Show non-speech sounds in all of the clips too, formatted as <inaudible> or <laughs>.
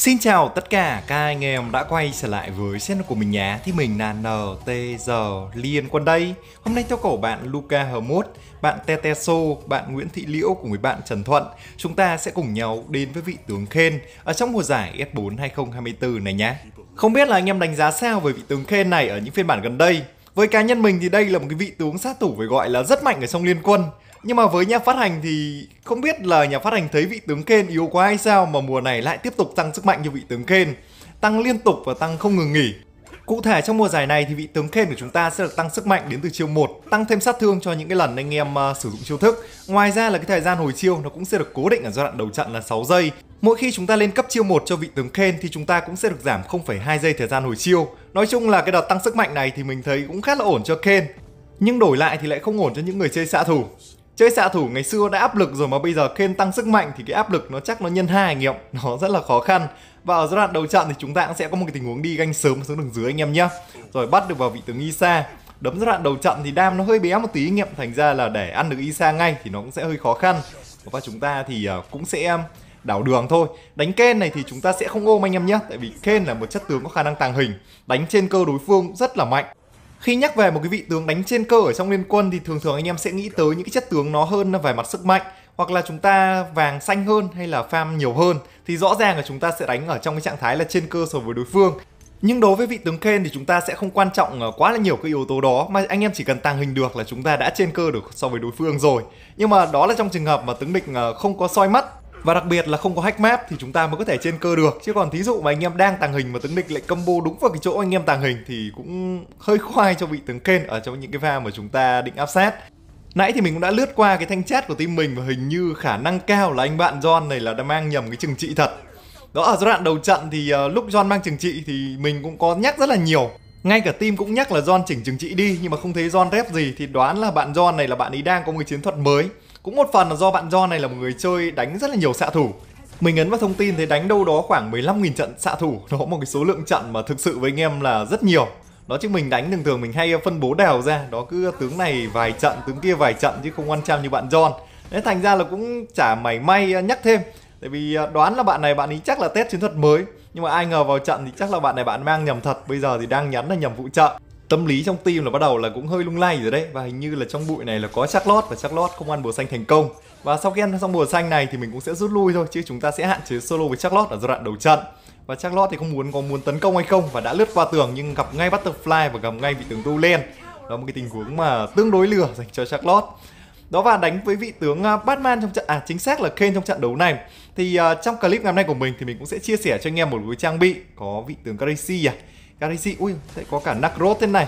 Xin chào tất cả các anh em đã quay trở lại với channel của mình nhé Thì mình là NTG Liên Quân đây Hôm nay theo cổ bạn Luca H Hermốt, bạn Teteso, bạn Nguyễn Thị Liễu cùng với bạn Trần Thuận Chúng ta sẽ cùng nhau đến với vị tướng Khen ở trong mùa giải s 4 2024 này nhé Không biết là anh em đánh giá sao về vị tướng Khen này ở những phiên bản gần đây với cá nhân mình thì đây là một cái vị tướng sát thủ phải gọi là rất mạnh ở trong liên quân nhưng mà với nhà phát hành thì không biết là nhà phát hành thấy vị tướng Kane yếu quá hay sao mà mùa này lại tiếp tục tăng sức mạnh như vị tướng Kane, tăng liên tục và tăng không ngừng nghỉ. Cụ thể trong mùa giải này thì vị tướng Kane của chúng ta sẽ được tăng sức mạnh đến từ chiêu 1, tăng thêm sát thương cho những cái lần anh em uh, sử dụng chiêu thức. Ngoài ra là cái thời gian hồi chiêu nó cũng sẽ được cố định ở giai đoạn đầu trận là 6 giây. Mỗi khi chúng ta lên cấp chiêu 1 cho vị tướng Kane thì chúng ta cũng sẽ được giảm 0,2 giây thời gian hồi chiêu. Nói chung là cái đợt tăng sức mạnh này thì mình thấy cũng khá là ổn cho Kane. Nhưng đổi lại thì lại không ổn cho những người chơi xạ thủ chơi xạ thủ ngày xưa đã áp lực rồi mà bây giờ khen tăng sức mạnh thì cái áp lực nó chắc nó nhân hai anh em, nó rất là khó khăn và ở giai đoạn đầu trận thì chúng ta cũng sẽ có một cái tình huống đi ganh sớm xuống đường dưới anh em nhé, rồi bắt được vào vị tướng Isa đấm giai đoạn đầu trận thì đam nó hơi bé một tí anh em thành ra là để ăn được Isa ngay thì nó cũng sẽ hơi khó khăn và chúng ta thì à, cũng sẽ à, đảo đường thôi đánh ken này thì chúng ta sẽ không ôm anh em nhé tại vì ken là một chất tướng có khả năng tàng hình đánh trên cơ đối phương rất là mạnh khi nhắc về một cái vị tướng đánh trên cơ ở trong liên quân thì thường thường anh em sẽ nghĩ tới những cái chất tướng nó hơn về mặt sức mạnh hoặc là chúng ta vàng xanh hơn hay là farm nhiều hơn thì rõ ràng là chúng ta sẽ đánh ở trong cái trạng thái là trên cơ so với đối phương nhưng đối với vị tướng Ken thì chúng ta sẽ không quan trọng ờ, quá là nhiều cái yếu tố đó mà anh em chỉ cần tàng hình được là chúng ta đã trên cơ được so với đối phương rồi. Nhưng mà đó là trong trường hợp mà tướng địch ờ, không có soi mắt và đặc biệt là không có hack map thì chúng ta mới có thể trên cơ được chứ còn thí dụ mà anh em đang tàng hình mà tướng địch lại combo đúng vào cái chỗ anh em tàng hình thì cũng hơi khoai cho vị tướng kên ở trong những cái pha mà chúng ta định áp sát Nãy thì mình cũng đã lướt qua cái thanh chat của team mình và hình như khả năng cao là anh bạn John này là đã mang nhầm cái chừng trị thật. Đó ở giai đoạn đầu trận thì uh, lúc John mang chừng trị thì mình cũng có nhắc rất là nhiều. Ngay cả team cũng nhắc là John chỉnh chừng trị đi nhưng mà không thấy John rep gì thì đoán là bạn John này là bạn ấy đang có một chiến thuật mới. Cũng một phần là do bạn John này là một người chơi đánh rất là nhiều xạ thủ mình ấn vào thông tin thấy đánh đâu đó khoảng 15.000 trận xạ thủ Nó có một cái số lượng trận mà thực sự với anh em là rất nhiều Đó chứ mình đánh thường thường mình hay phân bố đèo ra Đó cứ tướng này vài trận, tướng kia vài trận chứ không ăn chăm như bạn John Nên thành ra là cũng chả mảy may à, nhắc thêm Tại vì à, đoán là bạn này bạn ấy chắc là test chiến thuật mới Nhưng mà ai ngờ vào trận thì chắc là bạn này bạn mang nhầm thật Bây giờ thì đang nhắn là nhầm vụ trận tâm lý trong team là bắt đầu là cũng hơi lung lay rồi đấy và hình như là trong bụi này là có Charlotte và Charlotte không ăn bùa xanh thành công và sau khi ăn xong bùa xanh này thì mình cũng sẽ rút lui thôi chứ chúng ta sẽ hạn chế solo với Charlotte ở giai đoạn đầu trận và Charlotte thì không muốn có muốn tấn công hay không và đã lướt qua tường nhưng gặp ngay Butterfly và gặp ngay vị tướng tu Roland đó một cái tình huống mà tương đối lừa dành cho Charlotte đó và đánh với vị tướng à, Batman trong trận à chính xác là Kane trong trận đấu này thì uh, trong clip ngày hôm nay của mình thì mình cũng sẽ chia sẻ cho anh em một cái trang bị có vị tướng crazy à Galaxy ui sẽ có cả Nakrot thế này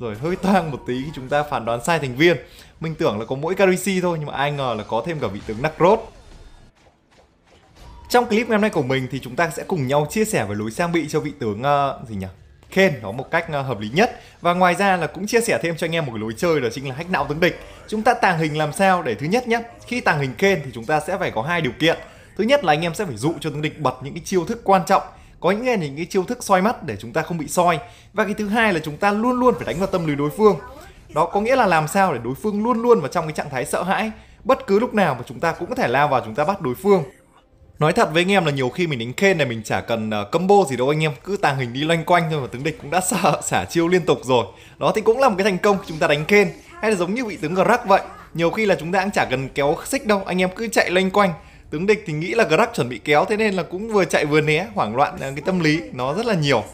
rồi hơi toang một tí khi chúng ta phản đoán sai thành viên mình tưởng là có mỗi Galaxy thôi nhưng mà ai ngờ là có thêm cả vị tướng Nakrot trong clip ngày hôm nay của mình thì chúng ta sẽ cùng nhau chia sẻ về lối trang bị cho vị tướng uh, gì nhỉ Ken nó một cách ờ, hợp lý nhất và ngoài ra là cũng chia sẻ thêm cho anh em một cái lối chơi đó chính là hack não tướng địch chúng ta tàng hình làm sao để thứ nhất nhé khi tàng hình Ken thì chúng ta sẽ phải có hai điều kiện thứ nhất là anh em sẽ phải dụ cho tướng địch bật những cái chiêu thức quan trọng có những hình những cái chiêu thức soi mắt để chúng ta không bị soi và cái thứ hai là chúng ta luôn luôn phải đánh vào tâm lý đối phương đó có nghĩa là làm sao để đối phương luôn luôn vào trong cái trạng thái sợ hãi bất cứ lúc nào mà chúng ta cũng có thể lao vào chúng ta bắt đối phương Nói thật với anh em là nhiều khi mình đánh khen này mình chả cần ờ, combo gì đâu anh em Cứ tàng hình đi loanh quanh thôi mà tướng địch cũng đã <laughs> sợ, xả chiêu liên tục rồi Đó thì cũng là một cái thành công chúng ta đánh khen Hay là giống như vị tướng Grak vậy Nhiều khi là chúng ta cũng chả cần kéo xích đâu Anh em cứ chạy loanh quanh tướng địch thì nghĩ là Grab chuẩn bị kéo thế nên là cũng vừa chạy vừa né hoảng loạn ờ, cái tâm lý nó rất là nhiều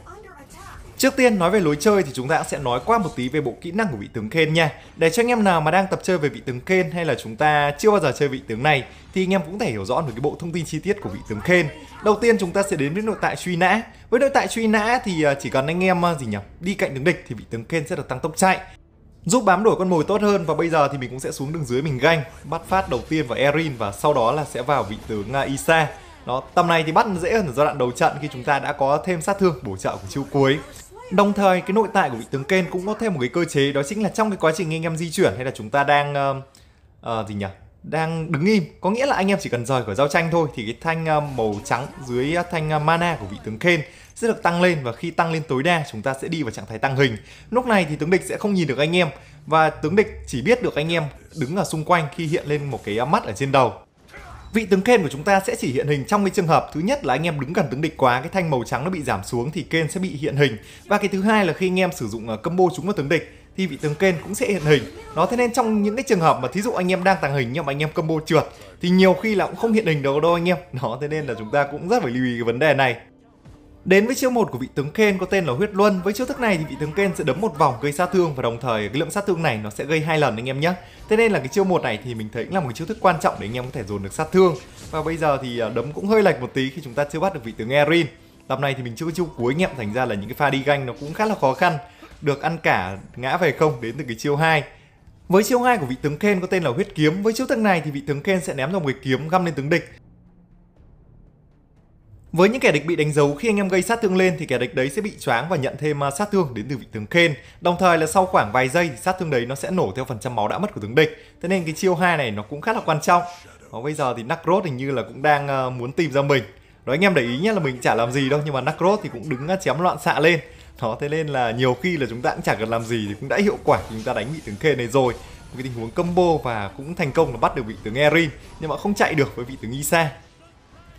Trước tiên nói về lối chơi thì chúng ta sẽ nói qua một tí về bộ kỹ năng của vị tướng Ken nha. Để cho anh em nào mà đang tập chơi về vị tướng Ken hay là chúng ta chưa bao giờ chơi vị tướng này thì anh em cũng thể hiểu rõ được cái bộ thông tin chi tiết của vị tướng Ken. Đầu tiên chúng ta sẽ đến với nội tại truy nã. Với nội tại truy nã thì ờ, chỉ cần anh em ờ, gì nhỉ? Đi cạnh tướng địch thì vị tướng Ken sẽ được tăng tốc chạy giúp bám đuổi con mồi tốt hơn và bây giờ thì mình cũng sẽ xuống đường dưới mình ganh bắt phát đầu tiên vào Erin và sau đó là sẽ vào vị tướng à, Isa nó tầm này thì bắt dễ hơn ở giai đoạn đầu trận khi chúng ta đã có thêm sát thương bổ trợ của chiêu cuối Đồng thời cái nội tại của vị tướng Ken cũng có thêm một cái cơ chế đó chính là trong cái quá trình anh em di chuyển hay là chúng ta đang uh, uh, gì nhỉ? đang đứng im có nghĩa là anh em chỉ cần rời khỏi giao tranh thôi thì cái thanh uh, màu trắng dưới thanh uh, mana của vị tướng Ken sẽ được tăng lên và khi tăng lên tối đa chúng ta sẽ đi vào trạng thái tăng hình. Lúc này thì tướng địch sẽ không nhìn được anh em và tướng địch chỉ biết được anh em đứng ở xung quanh khi hiện lên một cái mắt ở trên đầu. Vị tướng Ken của chúng ta sẽ chỉ hiện hình trong cái trường hợp thứ nhất là anh em đứng gần tướng địch quá cái thanh màu trắng nó bị giảm xuống thì Ken sẽ bị hiện hình và cái thứ hai là khi anh em sử dụng ờ, combo trúng vào tướng địch thì vị tướng Ken cũng sẽ hiện hình. Nó thế nên trong những cái trường hợp mà thí dụ anh em đang tàng hình nhưng mà anh em combo trượt thì nhiều khi là cũng không hiện hình đâu đâu anh em. Nó thế nên là chúng ta cũng rất phải lưu ý cái vấn đề này. Đến với chiêu 1 của vị tướng Ken có tên là Huyết Luân. Với chiêu thức này thì vị tướng Ken sẽ đấm một vòng gây sát thương và đồng thời cái lượng sát thương này nó sẽ gây hai lần anh em nhé. Thế nên là cái chiêu 1 này thì mình thấy cũng là một chiêu thức quan trọng để anh em có thể dồn được sát thương. Và bây giờ thì à, đấm cũng hơi lệch một tí khi chúng ta chưa bắt được vị tướng Erin. Tập này thì mình chưa có chiêu cuối anh em thành ra là những cái pha đi ganh nó cũng khá là khó khăn. Được ăn cả ngã về không đến từ cái chiêu 2. Với chiêu 2 của vị tướng Ken có tên là Huyết Kiếm, với chiêu thức này thì vị tướng Ken sẽ ném ra một cái kiếm găm lên tướng địch với những kẻ địch bị đánh dấu khi anh em gây sát thương lên thì kẻ địch đấy sẽ bị choáng và nhận thêm à, sát thương đến từ vị tướng Ken. Đồng thời là sau khoảng vài giây thì sát thương đấy nó sẽ nổ theo phần trăm máu đã mất của tướng địch. Thế nên cái chiêu hai này nó cũng khá là quan trọng. Và bây giờ thì Nakroth hình như là cũng đang ờ, muốn tìm ra mình. Đó anh em để ý nhé là mình chả làm gì đâu nhưng mà Nakroth thì cũng đứng à, chém loạn xạ lên. Đó thế nên là nhiều khi là chúng ta cũng chả cần làm gì thì cũng đã hiệu quả chúng ta đánh vị tướng Ken này rồi một cái tình huống combo và cũng thành công là bắt được vị tướng Erin nhưng mà không chạy được với vị tướng Isa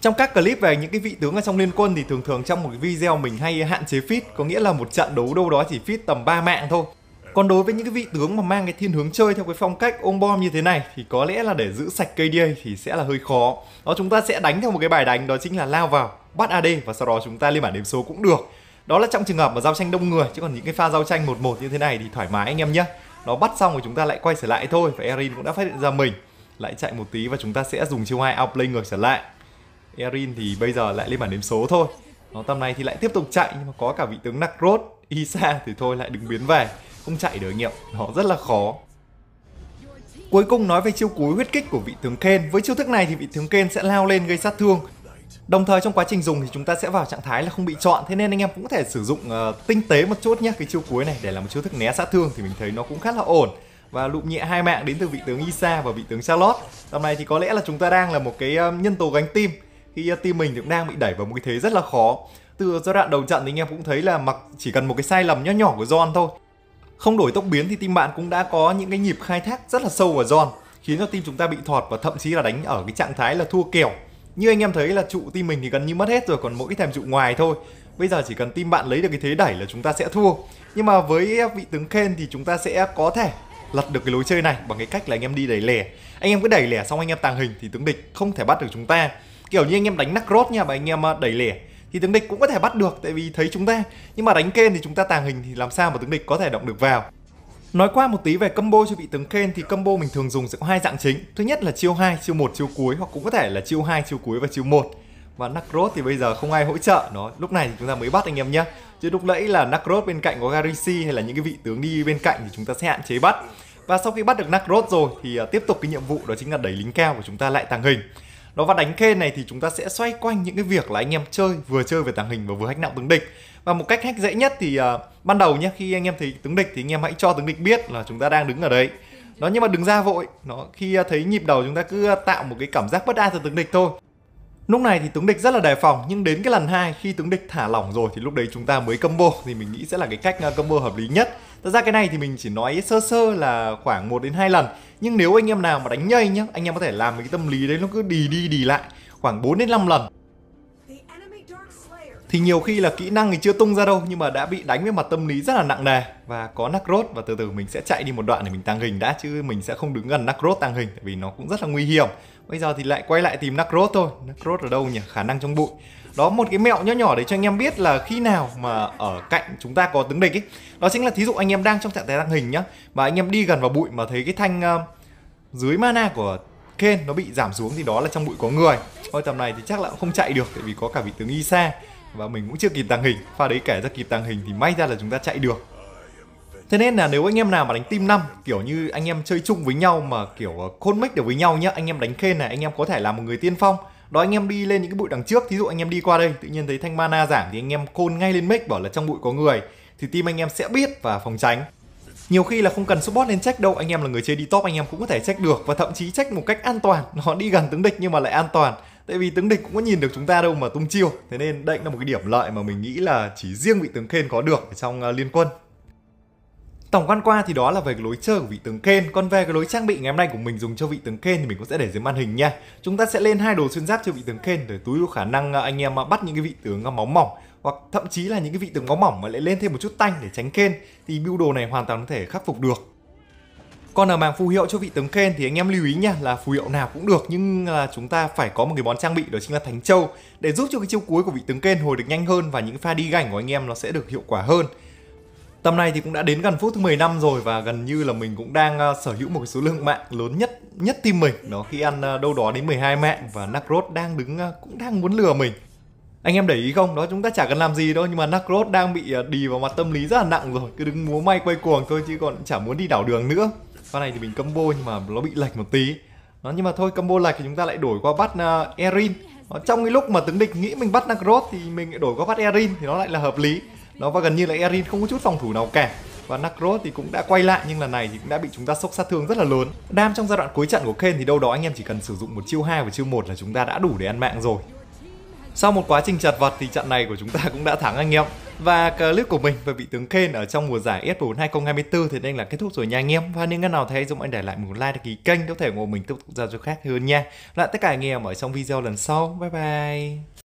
trong các clip về những cái vị tướng ở trong liên quân thì thường thường trong một video mình hay hạn chế fit có nghĩa là một trận đấu đâu đó chỉ fit tầm 3 mạng thôi còn đối với những cái vị tướng mà mang cái thiên hướng chơi theo cái phong cách ôm bom như thế này thì có lẽ là để giữ sạch KDA thì sẽ là hơi khó. Đó chúng ta sẽ đánh theo một cái bài đánh đó chính là lao vào, bắt AD và sau đó chúng ta lên bản điểm số cũng được. Đó là trong trường hợp mà giao tranh đông người chứ còn những cái pha giao tranh 1-1 như thế này thì thoải mái anh em nhé. Nó bắt xong rồi chúng ta lại quay trở lại thôi và Erin cũng đã phát hiện ra mình. Lại chạy một tí và chúng ta sẽ dùng chiêu hai outplay ngược trở lại. Erin thì bây giờ lại lên bản điểm số thôi nó tầm này thì lại tiếp tục chạy nhưng mà có cả vị tướng Nakrod Isa thì thôi lại đứng biến về không chạy được anh em nó rất là khó Cuối cùng nói về chiêu cuối huyết kích của vị tướng Ken Với chiêu thức này thì vị tướng Ken sẽ lao lên gây sát thương Đồng thời trong quá trình dùng thì chúng ta sẽ vào trạng thái là không bị chọn Thế nên anh em cũng có thể sử dụng uh, tinh tế một chút nhé Cái chiêu cuối này để làm một chiêu thức né sát thương thì mình thấy nó cũng khá là ổn và lụm nhẹ hai mạng đến từ vị tướng Isa và vị tướng Charlotte. Tầm này thì có lẽ là chúng ta đang là một cái uh, nhân tố gánh team khi team mình cũng đang bị đẩy vào một cái thế rất là khó từ giai đoạn đầu trận thì anh em cũng thấy là mặc chỉ cần một cái sai lầm nhỏ nhỏ của John thôi không đổi tốc biến thì team bạn cũng đã có những cái nhịp khai thác rất là sâu vào John khiến cho team chúng ta bị thọt và thậm chí là đánh ở cái trạng thái là thua kèo như anh em thấy là trụ team mình thì gần như mất hết rồi còn mỗi cái thèm trụ ngoài thôi bây giờ chỉ cần team bạn lấy được cái thế đẩy là chúng ta sẽ thua nhưng mà với vị tướng Ken thì chúng ta sẽ có thể lật được cái lối chơi này bằng cái cách là anh em đi đẩy lẻ anh em cứ đẩy lẻ xong anh em tàng hình thì tướng địch không thể bắt được chúng ta kiểu như anh em đánh nắc nha và anh em à, đẩy lẻ thì tướng địch cũng có thể bắt được tại vì thấy chúng ta nhưng mà đánh kên thì chúng ta tàng hình thì làm sao mà tướng địch có thể động được vào Nói qua một tí về combo cho vị tướng Kane thì combo mình thường dùng sẽ có hai dạng chính. Thứ nhất là chiêu 2, chiêu 1, chiêu cuối hoặc cũng có thể là chiêu 2, chiêu cuối và chiêu 1. Và Nakrot thì bây giờ không ai hỗ trợ nó. Lúc này thì chúng ta mới bắt anh em nhé. Chứ lúc nãy là Nakrot bên cạnh có Garisi hay là những cái vị tướng đi bên cạnh thì chúng ta sẽ hạn chế bắt. Và sau khi bắt được Nakrot rồi thì à, tiếp tục cái nhiệm vụ đó chính là đẩy lính cao của chúng ta lại tàng hình nó và đánh kê này thì chúng ta sẽ xoay quanh những cái việc là anh em chơi vừa chơi về tàng hình và vừa hack nặng tướng địch và một cách hack dễ nhất thì uh, ban đầu nhé khi anh em thấy tướng địch thì anh em hãy cho tướng địch biết là chúng ta đang đứng ở đấy nó nhưng mà đừng ra vội nó khi à, thấy nhịp đầu chúng ta cứ à, tạo một cái cảm giác bất an cho tướng địch thôi Lúc này thì tướng địch rất là đề phòng nhưng đến cái lần hai khi tướng địch thả lỏng rồi thì lúc đấy chúng ta mới combo thì mình nghĩ sẽ là cái cách combo hợp lý nhất. Thật ra cái này thì mình chỉ nói sơ sơ là khoảng 1 đến 2 lần Nhưng nếu anh em nào mà đánh nhây nhá Anh em có thể làm cái tâm lý đấy nó cứ đi đi đi lại khoảng 4 đến 5 lần thì nhiều khi là kỹ năng thì chưa tung ra đâu nhưng mà đã bị đánh với mặt tâm lý rất là nặng nề và có nắc rốt và từ từ mình sẽ chạy đi một đoạn để mình tăng hình đã chứ mình sẽ không đứng gần nắc rốt tàng hình tại vì nó cũng rất là nguy hiểm bây giờ thì lại quay lại tìm nắc rốt thôi nắc rốt ở đâu nhỉ khả năng trong bụi đó một cái mẹo nhỏ nhỏ để cho anh em biết là khi nào mà ở cạnh chúng ta có tướng địch ấy đó chính là thí dụ anh em đang trong trạng thái tăng hình nhá mà anh em đi gần vào bụi mà thấy cái thanh uh, dưới mana của Ken nó bị giảm xuống thì đó là trong bụi có người thôi tầm này thì chắc là cũng không chạy được tại vì có cả vị tướng Isa và mình cũng chưa kịp tàng hình pha đấy kể ra kịp tàng hình thì may ra là chúng ta chạy được thế nên là nếu anh em nào mà đánh team 5 kiểu như anh em chơi chung với nhau mà kiểu khôn mic được với nhau nhá anh em đánh khen này anh em có thể là một người tiên phong đó anh em đi lên những cái bụi đằng trước thí dụ anh em đi qua đây tự nhiên thấy thanh mana giảm thì anh em khôn ngay lên mic bảo là trong bụi có người thì team anh em sẽ biết và phòng tránh nhiều khi là không cần support lên check đâu anh em là người chơi đi top anh em cũng có thể check được và thậm chí check một cách an toàn nó đi gần tướng địch nhưng mà lại an toàn tại vì tướng địch cũng có nhìn được chúng ta đâu mà tung chiêu thế nên đây cũng là một cái điểm lợi mà mình nghĩ là chỉ riêng vị tướng khen có được trong à, liên quân Tổng quan qua thì đó là về cái lối chơi của vị tướng Ken Còn về cái lối trang bị ngày hôm nay của mình dùng cho vị tướng Ken thì mình cũng sẽ để dưới màn hình nha Chúng ta sẽ lên hai đồ xuyên giáp cho vị tướng Ken để túi có khả năng à, anh em à, bắt những cái vị tướng máu mỏng Hoặc thậm chí là những cái vị tướng máu mỏng mà lại lên thêm một chút tanh để tránh Ken Thì build đồ này hoàn toàn có thể khắc phục được còn ở mảng phù hiệu cho vị tướng khen thì anh em lưu ý nha là phù hiệu nào cũng được nhưng là chúng ta phải có một cái món trang bị đó chính là thánh châu để giúp cho cái chiêu cuối của vị tướng khen hồi được nhanh hơn và những pha đi gảnh của anh em nó sẽ được hiệu quả hơn. Tầm này thì cũng đã đến gần phút thứ 10 năm rồi và gần như là mình cũng đang ờ, sở hữu một cái số lượng mạng lớn nhất nhất team mình đó khi ăn ờ, đâu đó đến 12 mạng và Nakrod đang đứng ờ, cũng đang muốn lừa mình. Anh em để ý không? Đó chúng ta chả cần làm gì đâu nhưng mà Nakrod đang bị đì vào mặt tâm lý rất là nặng rồi, cứ đứng múa may quay cuồng thôi chứ còn chả muốn đi đảo đường nữa con này thì mình combo nhưng mà nó bị lệch một tí nó nhưng mà thôi combo lệch thì chúng ta lại đổi qua bắt uh, erin đó, trong cái lúc mà tướng địch nghĩ mình bắt nagrod thì mình đổi qua bắt erin thì nó lại là hợp lý nó và gần như là erin không có chút phòng thủ nào cả và Nakrod thì cũng đã quay lại nhưng lần này thì cũng đã bị chúng ta sốc sát thương rất là lớn. Đam trong giai đoạn cuối trận của Ken thì đâu đó anh em chỉ cần sử dụng một chiêu 2 và chiêu 1 là chúng ta đã đủ để ăn mạng rồi. Sau một quá trình chặt vật thì trận này của chúng ta cũng đã thắng anh em. Và clip của mình về vị tướng Kane ở trong mùa giải s 4 2024 thì đây là kết thúc rồi nha anh em. Và nếu anh nào thấy Dũng anh để lại một like đăng ký kênh có thể ủng hộ mình tiếp tục ra cho khác hơn nha. Lại tất cả anh em ở trong video lần sau. Bye bye.